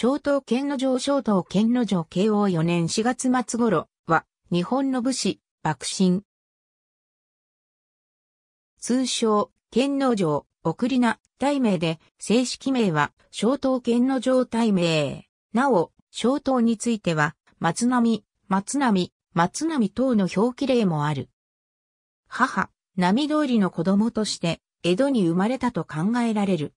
小刀剣の城小刀剣の城慶応4年4月末頃は、日本の武士、幕臣。通称、剣の城、送りな、大名で、正式名は、小刀剣の城大名。なお、小刀については、松並、松並、松並等の表記例もある。母、波通りの子供として、江戸に生まれたと考えられる。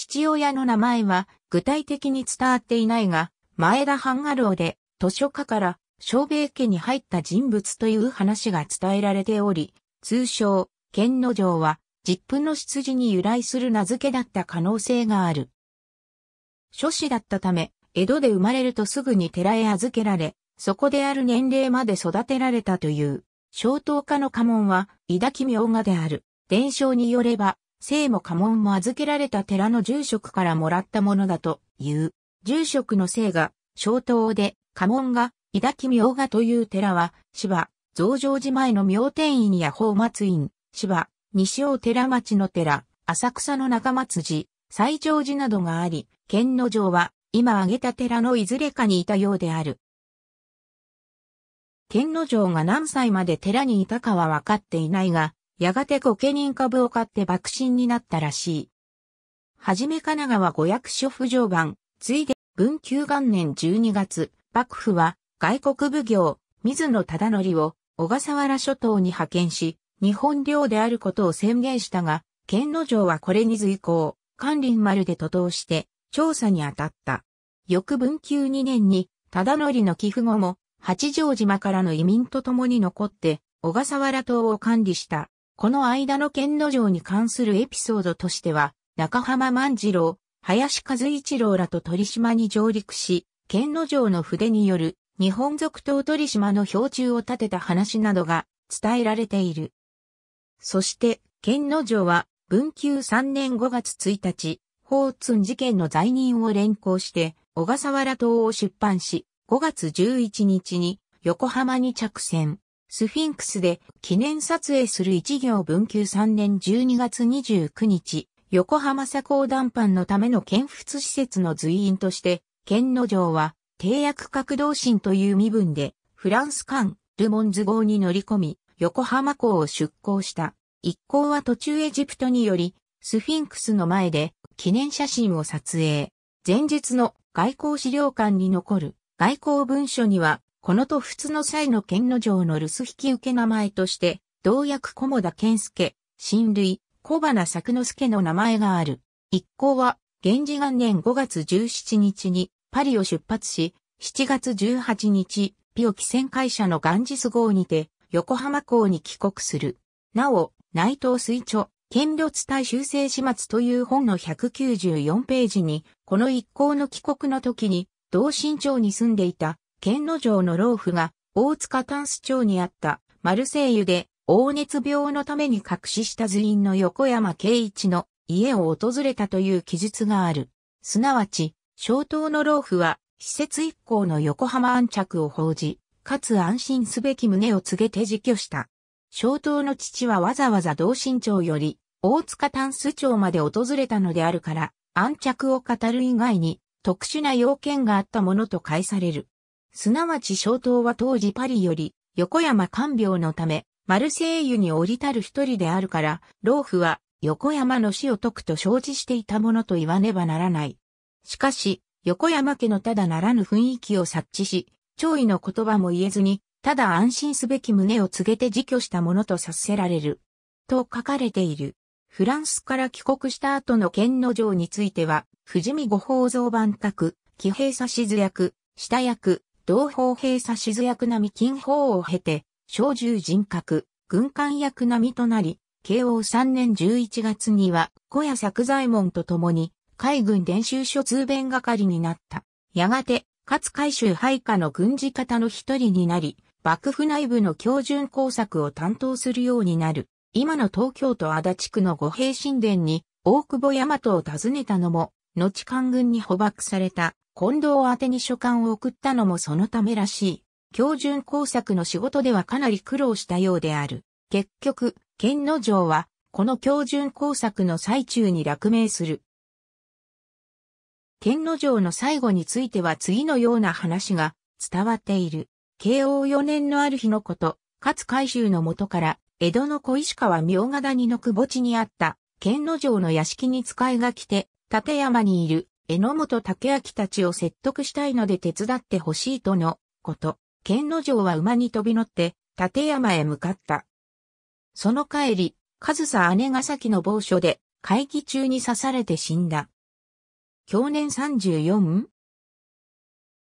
父親の名前は具体的に伝わっていないが、前田半画廊で図書家から小米家に入った人物という話が伝えられており、通称、剣の城は、実分の出自に由来する名付けだった可能性がある。諸子だったため、江戸で生まれるとすぐに寺へ預けられ、そこである年齢まで育てられたという、昭刀家の家紋は、伊き名画である。伝承によれば、生も家紋も預けられた寺の住職からもらったものだという。住職の姓が、小刀で、家紋が、伊滝明賀という寺は、芝、増上寺前の明天院や宝松院、芝、西尾寺町の寺、浅草の中松寺、西条寺などがあり、県の城は、今挙げた寺のいずれかにいたようである。県の城が何歳まで寺にいたかは分かっていないが、やがて御家人株を買って爆心になったらしい。はじめ神奈川五役所不上番、ついで文久元年12月、幕府は外国奉行、水野忠則を小笠原諸島に派遣し、日本領であることを宣言したが、県の城はこれに随行、関林丸で徒党して、調査に当たった。翌文久2年に、忠則の寄付後も、八丈島からの移民と共に残って、小笠原島を管理した。この間の剣の城に関するエピソードとしては、中浜万次郎、林和一郎らと鳥島に上陸し、剣の城の筆による日本族島鳥島の標柱を立てた話などが伝えられている。そして、剣の城は文久3年5月1日、法津事件の罪人を連行して、小笠原島を出版し、5月11日に横浜に着船。スフィンクスで記念撮影する一行文久3年12月29日、横浜左高談判のための建仏施設の随員として、県の城は、定約格同心という身分で、フランス艦、ルモンズ号に乗り込み、横浜港を出港した。一行は途中エジプトにより、スフィンクスの前で記念写真を撮影。前日の外交資料館に残る外交文書には、このと仏の際の剣の城の留守引き受け名前として、同役茂田健介、親類、小花作之助の名前がある。一行は、源氏元年5月17日にパリを出発し、7月18日、ピオキ船会社のガンジス号にて、横浜港に帰国する。なお、内藤水著、権律対修正始末という本の194ページに、この一行の帰国の時に、同心町に住んでいた剣之丞の老婦が大塚炭ン町にあったマルセイユで黄熱病のために隠しした図印の横山慶一の家を訪れたという記述がある。すなわち、小島の老婦は施設一行の横浜安着を報じ、かつ安心すべき旨を告げて自去した。小島の父はわざわざ同心町より大塚丹須町まで訪れたのであるから、安着を語る以外に特殊な要件があったものと解される。すなわち小島は当時パリより横山看病のため、マルセイユに降りたる一人であるから、老夫は横山の死を解くと承知していたものと言わねばならない。しかし、横山家のただならぬ雰囲気を察知し、長意の言葉も言えずに、ただ安心すべき旨を告げて自挙したものと察せられる。と書かれている。フランスから帰国した後の剣の城については、藤見御宝蔵番宅、騎兵し図役、下役、同法閉鎖静役並金法を経て、小獣人格、軍艦役並となり、慶応3年11月には、小屋作左門と共に、海軍練習所通弁係になった。やがて、勝海州配下の軍事方の一人になり、幕府内部の標準工作を担当するようになる。今の東京都足立区の五平神殿に、大久保大和を訪ねたのも、後官軍に捕獲された近藤宛に書簡を送ったのもそのためらしい。標準工作の仕事ではかなり苦労したようである。結局、剣の城は、この標準工作の最中に落命する。剣の城の最後については次のような話が伝わっている。慶応4年のある日のこと、勝海舟の元から、江戸の小石川明ヶ谷の窪地にあった、剣の城の屋敷に使いが来て、立山にいる榎本武明たちを説得したいので手伝ってほしいとのこと、剣の城は馬に飛び乗って、立山へ向かった。その帰り、上佐姉が先の某所で、会議中に刺されて死んだ。去年 34?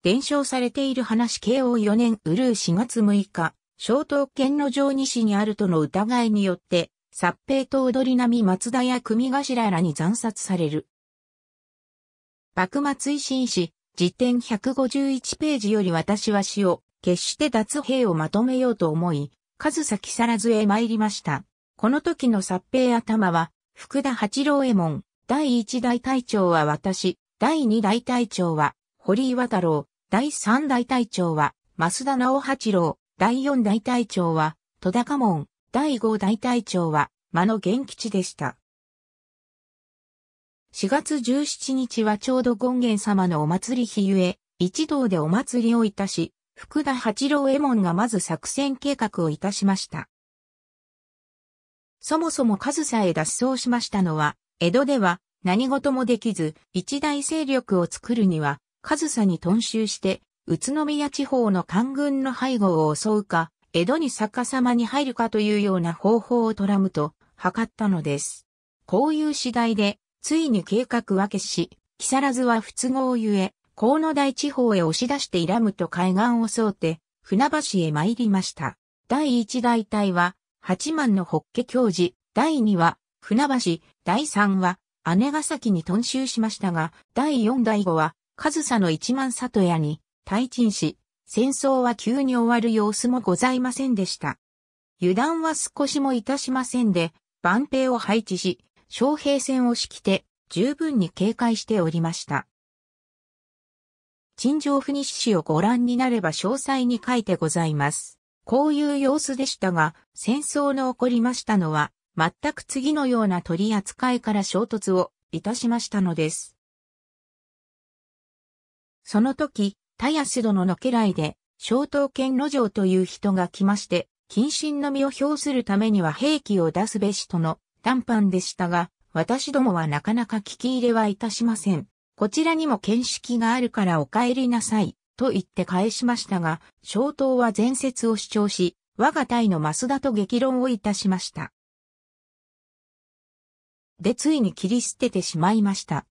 伝承されている話慶応4年うるう4月6日、小東県の城西にあるとの疑いによって、殺兵と踊り並松田や組頭らに残殺される。幕末維新史、辞典151ページより私は死を、決して脱兵をまとめようと思い、数先さらずへ参りました。この時の殺兵頭は、福田八郎右衛門、第一大隊長は私、第二大隊長は、堀岩太郎、第三大隊長は、増田直八郎、第四大隊長は、戸高門、第五大隊長は、間野元吉でした。4月17日はちょうど権現様のお祭り日ゆえ、一同でお祭りをいたし、福田八郎右衛門がまず作戦計画をいたしました。そもそも上総へ脱走しましたのは、江戸では何事もできず、一大勢力を作るには、上総に頓襲して、宇都宮地方の官軍の背後を襲うか、江戸に逆さまに入るかというような方法をとらむと、測ったのです。こういう次第で、ついに計画は決し、木更津は不都合ゆえ、河野台地方へ押し出してイラムと海岸を沿うて、船橋へ参りました。第一大隊は、八幡の法華教寺、第二は、船橋、第三は、姉ヶ崎に屯集しましたが、第四第五は、上総の一万里屋に、退陣し、戦争は急に終わる様子もございませんでした。油断は少しもいたしませんで、万兵を配置し、昌平戦を敷きて、十分に警戒しておりました。陳情不日誌をご覧になれば詳細に書いてございます。こういう様子でしたが、戦争の起こりましたのは、全く次のような取り扱いから衝突をいたしましたのです。その時、田安殿の家来で、小刀剣路上という人が来まして、謹慎の身を表するためには兵器を出すべしとの短パンでしたが、私どもはなかなか聞き入れはいたしません。こちらにも見識があるからお帰りなさい、と言って返しましたが、小党は前説を主張し、我が隊の増田と激論をいたしました。で、ついに切り捨ててしまいました。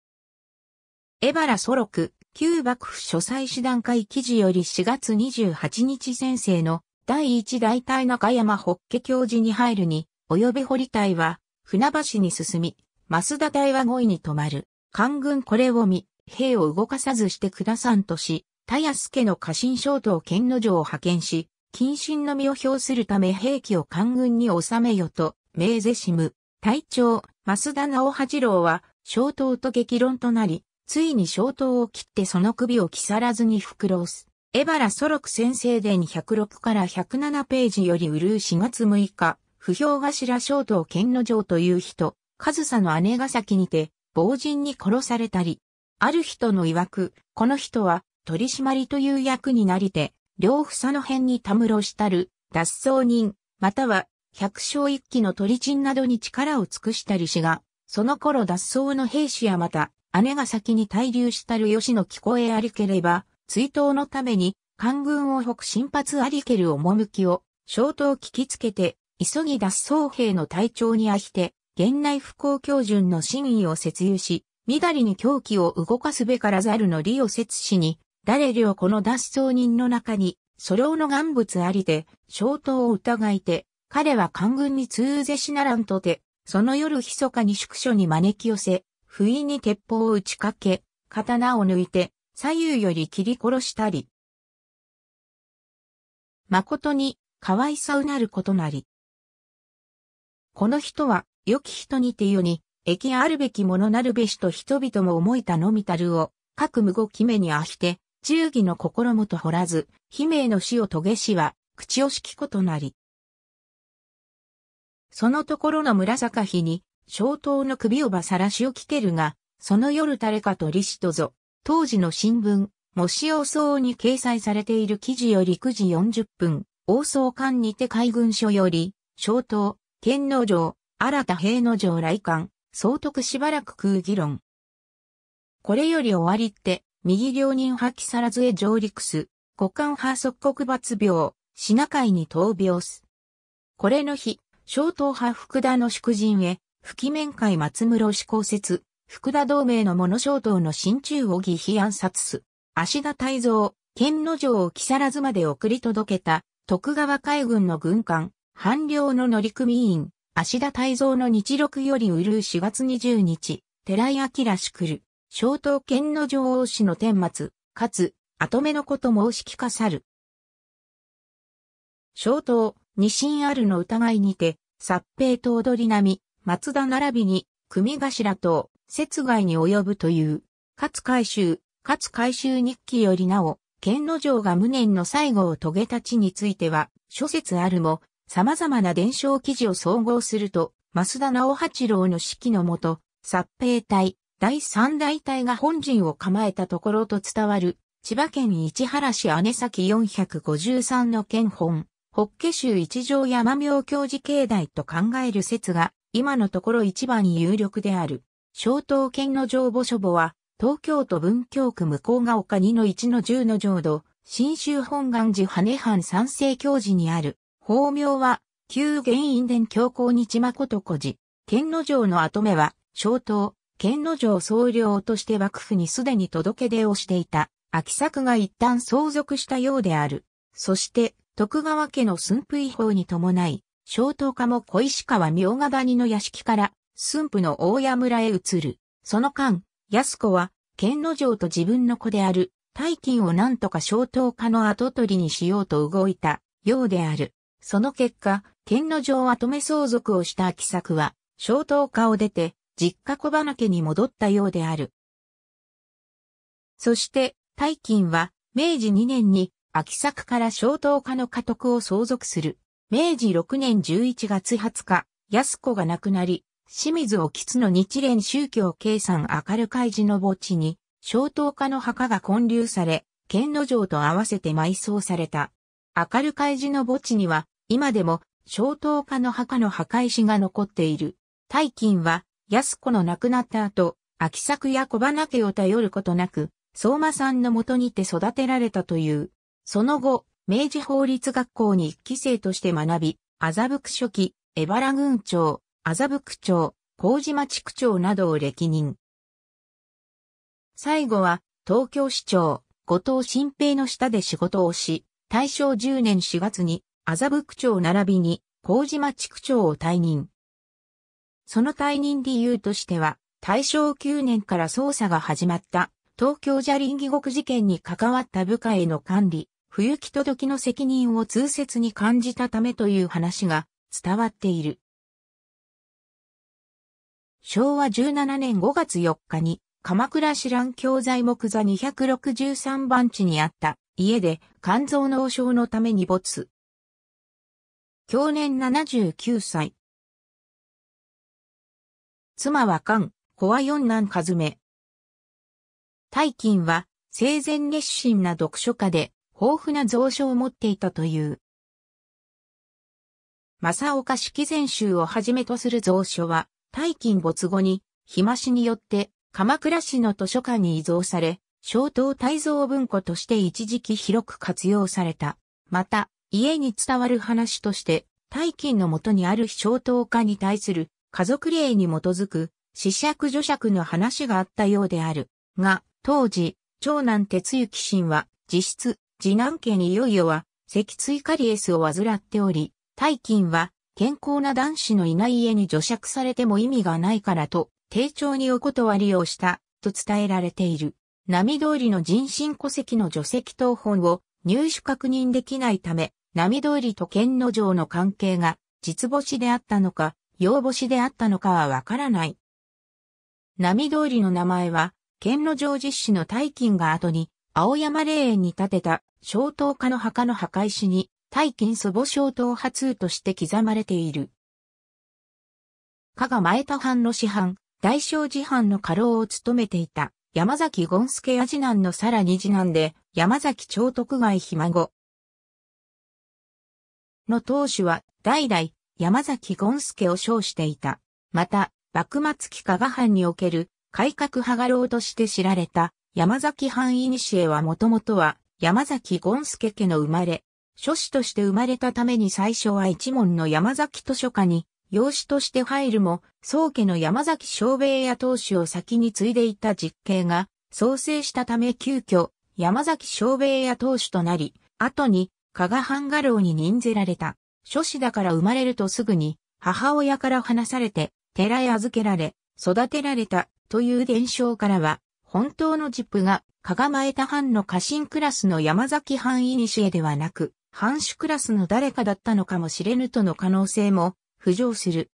エバラソロク、旧幕府書斎師団会記事より4月28日先生の第一大隊中山法華教授に入るに、及び堀隊は、船橋に進み、増田隊は5位に止まる。官軍これを見、兵を動かさずしてくださんとし、田安家の家臣将と剣の城を派遣し、謹慎の身を表するため兵器を官軍に収めよと、命ぜしむ。隊長、増田直八郎は、小刀と激論となり、ついに小刀を切ってその首を木らずに袋す。エバラソロク先生伝106から107ページよりうるう4月6日、不評頭小東剣の城という人、上総の姉ヶ崎にて、亡人に殺されたり、ある人の曰く、この人は、取締りという役になりて、両房の辺にたむろしたる、脱走人、または、百姓一揆の取人などに力を尽くしたりしが、その頃脱走の兵士やまた、姉が先に滞留したる吉野聞こえありければ、追悼のために、官軍を北進発ありける趣を、小刀聞きつけて、急ぎ脱走兵の隊長にあして、現内不幸教順の真意を説有し、みだりに狂気を動かすべからざるの理を説しに、誰りょこの脱走人の中に、素領の願物ありて、消灯を疑いて、彼は官軍に通ぜしならんとて、その夜密かに宿所に招き寄せ、不意に鉄砲を打ちかけ、刀を抜いて、左右より切り殺したり。誠に、かわいさうなることなり。この人は、良き人にて世に、益あるべきものなるべしと人々も思いたのみたるを、各無ごきめにあして、忠義の心もと掘らず、悲鳴の死を遂げしは、口をしきことなり。そのところの紫日に、小刀の首をばさらしをきけるが、その夜誰かと利子とぞ、当時の新聞、もし王相に掲載されている記事より9時40分、王相館にて海軍所より、小刀、天皇城、新田平野城来館、総督しばらく空議論。これより終わりって、右両人派木更津へ上陸す、五冠派即刻罰病、品海に闘病す。これの日、小東派福田の祝人へ、吹面会松室志公説、福田同盟の物小東の新中を疑批暗殺す。足田大造、県の城を木更津まで送り届けた、徳川海軍の軍艦、半量の乗組員、足田泰造の日録よりうるう4月20日、寺井明しくる、小刀剣の女王氏の天末、かつ、後目のこと申し聞かさる。小刀、二心あるの疑いにて、殺兵と踊り並み、松田並びに、組頭と、節外に及ぶという、かつ回収、かつ回収日記よりなお、剣の城が無念の最後を遂げた地については、諸説あるも、様々な伝承記事を総合すると、増田直八郎の指揮のもと、殺兵隊、第三大隊が本陣を構えたところと伝わる、千葉県市原市姉崎453の県本、北家州一条山明教寺境内と考える説が、今のところ一番有力である。小東県の上母書母は、東京都文京区向こうが丘2の1の10の浄土、新州本願寺羽藩三世教寺にある、法名は、旧元院伝教皇日誠古寺、剣の城の跡目は、小刀、剣の城総領として幕府にすでに届け出をしていた、秋作が一旦相続したようである。そして、徳川家の駿府違法に伴い、小刀家も小石川明賀谷の屋敷から、駿府の大屋村へ移る。その間、安子は、剣の城と自分の子である、大金を何とか小刀家の後取りにしようと動いた、ようである。その結果、天の城跡目相続をした秋作は、小東家を出て、実家小花家に戻ったようである。そして、大金は、明治2年に、秋作から小東家の家督を相続する。明治6年11月20日、安子が亡くなり、清水沖津の日蓮宗教計算明る開寺の墓地に、小東家の墓が建立され、剣の城と合わせて埋葬された。明る開寺の墓地には、今でも、小刀家の墓の墓石が残っている。大金は、安子の亡くなった後、秋作や小花家を頼ることなく、相馬さんのもとにて育てられたという。その後、明治法律学校に一期生として学び、麻布区書記、江原郡長、麻布区長、麹町区長などを歴任。最後は、東京市長、後藤新平の下で仕事をし、大正10年4月に麻布区長並びに、麹町区長を退任。その退任理由としては、大正9年から捜査が始まった東京砂林疑獄事件に関わった部下への管理、不行き届きの責任を痛切に感じたためという話が伝わっている。昭和17年5月4日に鎌倉市蘭教材木座263番地にあった家で肝臓脳症のために没。享年79歳。妻は菅、子は四男和め。大金は生前熱心な読書家で豊富な蔵書を持っていたという。正岡式前集をはじめとする蔵書は、大金没後に、日増しによって鎌倉市の図書館に移蔵され、小東大蔵文庫として一時期広く活用された。また、家に伝わる話として、大金のもとにある非消灯化に対する家族礼に基づく死釈女釈の話があったようである。が、当時、長男哲之親は、実質、次男家にいよいよは、脊椎カリエスを患っており、大金は、健康な男子のいない家に除尺されても意味がないからと、丁重にお断りをした、と伝えられている。波通りの人身戸籍の除籍等本を入手確認できないため、波通りと剣の城の関係が実星であったのか、洋星であったのかはわからない。波通りの名前は、剣の城実施の大金が後に、青山霊園に建てた、小刀家の墓の墓石に、大金祖母小刀派通として刻まれている。加賀前田藩の師範、大正寺藩の家老を務めていた、山崎権助や次男のさらに次男で、山崎長徳外ひ孫、の当主は代々山崎権助を称していた。また、幕末期加賀藩における改革派画廊として知られた山崎藩イニシエはもともとは山崎権助家の生まれ、書士として生まれたために最初は一門の山崎図書館に養子として入るも、宗家の山崎昌兵衛や当主を先に継いでいた実刑が創生したため急遽山崎昌兵衛や当主となり、後に加賀藩家老に任ぜられた。諸子だから生まれるとすぐに、母親から離されて、寺へ預けられ、育てられた、という伝承からは、本当のジップが、加賀前田藩の家臣クラスの山崎藩イニシエではなく、藩主クラスの誰かだったのかもしれぬとの可能性も浮上する。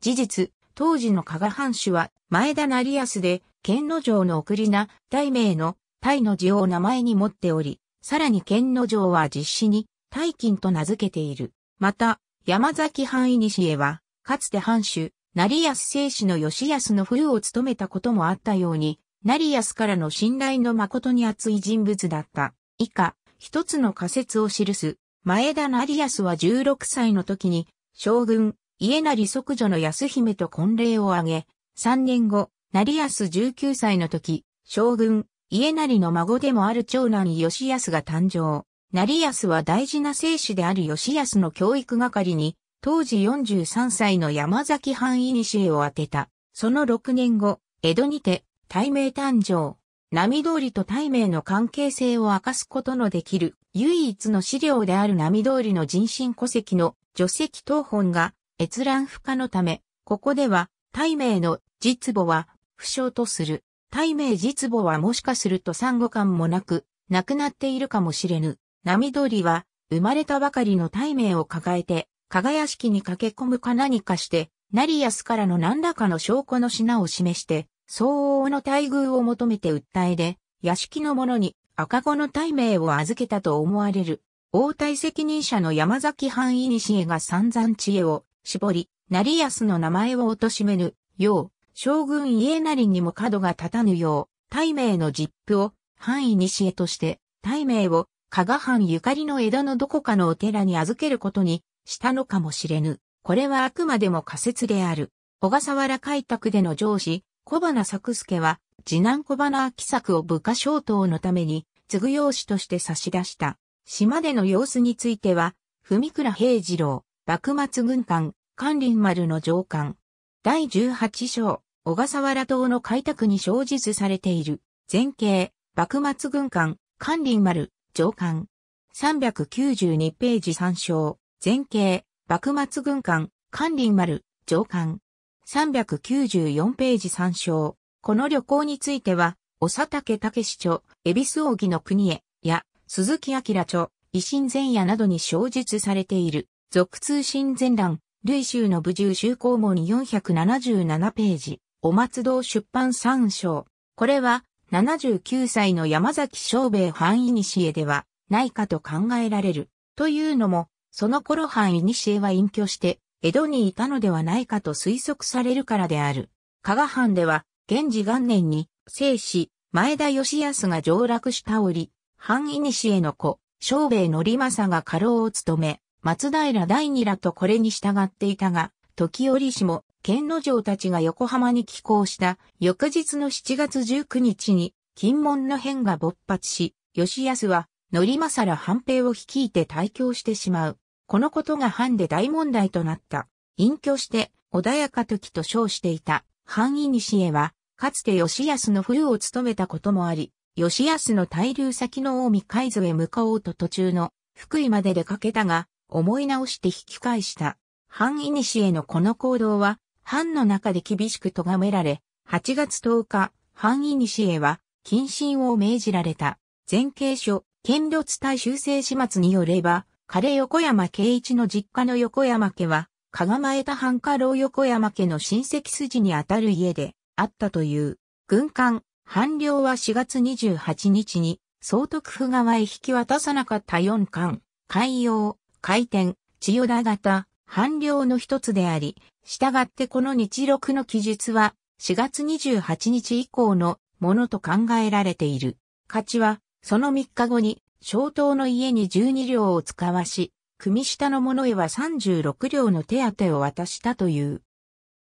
事実、当時の加賀藩主は前田成康で、県の城の送りな、大名の、大の字を名前に持っており、さらに剣の城は実施に、大金と名付けている。また、山崎藩にしえは、かつて藩主、成安聖子の吉安の夫を務めたこともあったように、成安からの信頼の誠に厚い人物だった。以下、一つの仮説を記す。前田成安は16歳の時に、将軍、家成即女の安姫と婚礼を挙げ、3年後、成安19歳の時、将軍、家成の孫でもある長男吉康が誕生。成康は大事な生死である吉康の教育係に、当時43歳の山崎藩古を当てた。その6年後、江戸にて、大名誕生。波通りと大名の関係性を明かすことのできる、唯一の資料である波通りの人身戸籍の除籍等本が閲覧不可のため、ここでは、大名の実母は、不詳とする。大名実母はもしかすると産後感もなく、亡くなっているかもしれぬ。波鳥は、生まれたばかりの大名を抱えて、加賀屋敷に駆け込むか何かして、成安からの何らかの証拠の品を示して、相応の待遇を求めて訴えで、屋敷の者に赤子の大名を預けたと思われる。応対責任者の山崎藩医西江が散々知恵を絞り、成安の名前を貶めぬ、よう、将軍家なりにも角が立たぬよう、大名の実布を、範囲西へとして、大名を、加賀藩ゆかりの枝のどこかのお寺に預けることにしたのかもしれぬ。これはあくまでも仮説である。小笠原開拓での上司、小花作助は、次男小花秋作を部下消灯のために、継ぐ用紙として差し出した。島での様子については、文倉平次郎、幕末軍艦、関林丸の上官。第18章。小笠原島の開拓に生じずされている、前景、幕末軍艦、関林丸、上官。392ページ参照、前景、幕末軍艦、関林丸、上官。394ページ参照。この旅行については、おさたけたけし著、恵比寿扇の国へ、や、鈴木明著、維新前夜などに小述されている、俗通信前欄、類州の武従修行門477ページ。お松堂出版参照。これは、79歳の山崎昌兵衛シエでは、ないかと考えられる。というのも、その頃藩エは隠居して、江戸にいたのではないかと推測されるからである。加賀藩では、現治元年に、生死、前田義康が上落した折、藩エの子、昌兵衛則政が家老を務め、松平第二らとこれに従っていたが、時折しも、剣の城たちが横浜に寄港した翌日の7月19日に金門の変が勃発し、吉安はりまさら藩兵を率いて退去してしまう。このことが藩で大問題となった。隠居して穏やか時と称していた藩西へは、かつて吉安の冬を務めたこともあり、吉安の滞留先の近海海津へ向かおうと途中の福井まで出かけたが、思い直して引き返した。藩へのこの行動は、藩の中で厳しく咎められ、8月10日、藩医西へは、謹慎を命じられた。前景書、権立大修正始末によれば、彼横山慶一の実家の横山家は、かがまえた藩家老横山家の親戚筋にあたる家であったという。軍艦、藩領は4月28日に、総督府側へ引き渡さなかった4艦、海洋、海天、千代田型、藩領の一つであり、したがってこの日録の記述は4月28日以降のものと考えられている。勝ちは、その3日後に、小刀の家に12両を使わし、組下の者へは36両の手当を渡したという。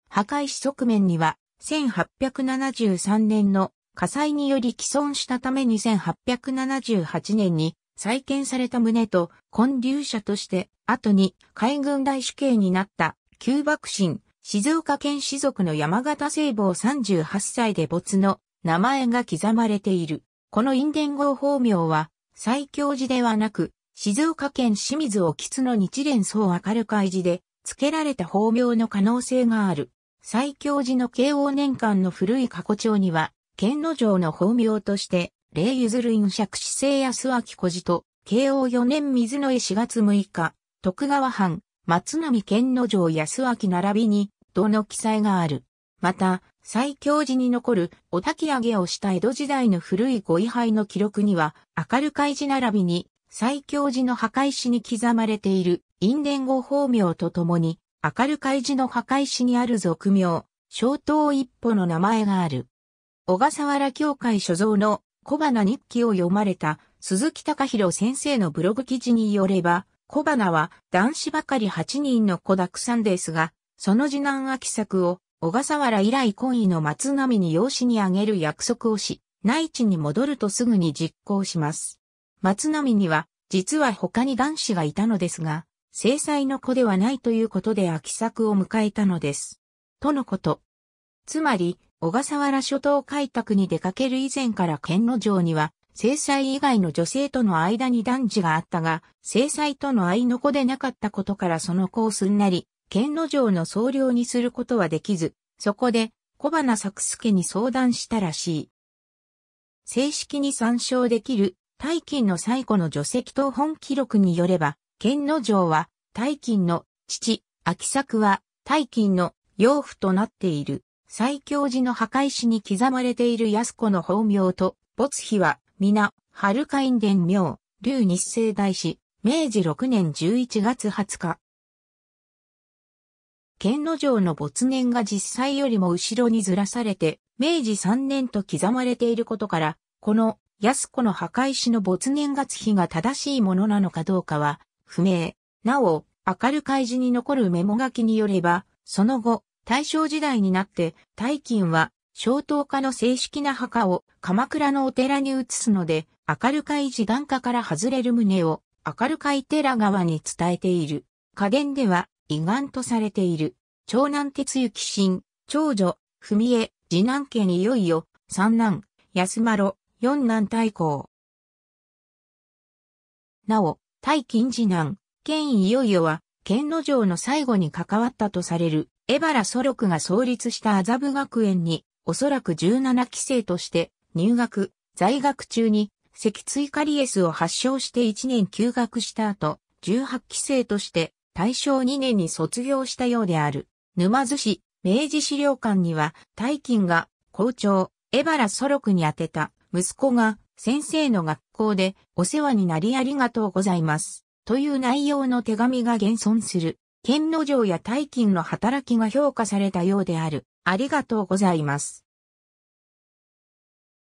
破壊し側面には、1873年の火災により既存したために1878年に再建された旨と、根流者として、後に海軍大主刑になった旧幕臣、静岡県士族の山形聖坊38歳で没の名前が刻まれている。この因伝号法名は、最強寺ではなく、静岡県清水沖津の日蓮宗明る会寺で、付けられた法名の可能性がある。最強寺の慶応年間の古い過去帳には、県の城の法名として、霊譲る院釈子聖安明小寺と、慶応4年水の絵4月6日、徳川藩、松並県之丞安明並びに、との記載がある。また、最強寺に残るお焚き上げをした江戸時代の古いご位牌の記録には、明る海寺並びに、最強寺の墓石に刻まれている、因伝語法名とともに、明る海寺の墓石にある俗名、小刀一歩の名前がある。小笠原教会所蔵の小花日記を読まれた鈴木隆弘先生のブログ記事によれば、小花は男子ばかり8人の子だくさんですが、その次男秋作を小笠原以来婚位の松並に養子にあげる約束をし、内地に戻るとすぐに実行します。松並には、実は他に男子がいたのですが、正妻の子ではないということで秋作を迎えたのです。とのこと。つまり、小笠原諸島開拓に出かける以前から剣の城には、制裁以外の女性との間に男児があったが、制裁との愛の子でなかったことからその子スになり、剣の城の総領にすることはできず、そこで小花作助に相談したらしい。正式に参照できる大金の最古の除籍等本記録によれば、剣の城は大金の父、秋作は大金の養父となっている。最強寺の墓石に刻まれている安子の法名と、没碑は皆、春海伝明、竜日清大師、明治6年11月20日。剣の城の没年が実際よりも後ろにずらされて、明治3年と刻まれていることから、この安子の墓石の没年月日が正しいものなのかどうかは不明。なお、明る海寺に残るメモ書きによれば、その後、大正時代になって、大金は小灯家の正式な墓を鎌倉のお寺に移すので、明るい時段下から外れる旨を明る海寺側に伝えている。家伝では、遺願とされている。長男鉄行新、長女、文江、次男家にいよいよ、三男、安丸、四男太閤。なお、大金次男、剣いよいよは、剣の城の最後に関わったとされる、江原祖禄が創立した麻布学園におそらく17期生として入学、在学中に脊椎カリエスを発症して1年休学した後、18期生として大正2年に卒業したようである。沼津市、明治資料館には、大金が校長、江原祖録に宛てた息子が先生の学校でお世話になりありがとうございます。という内容の手紙が現存する。県の城や大金の働きが評価されたようである。ありがとうございます。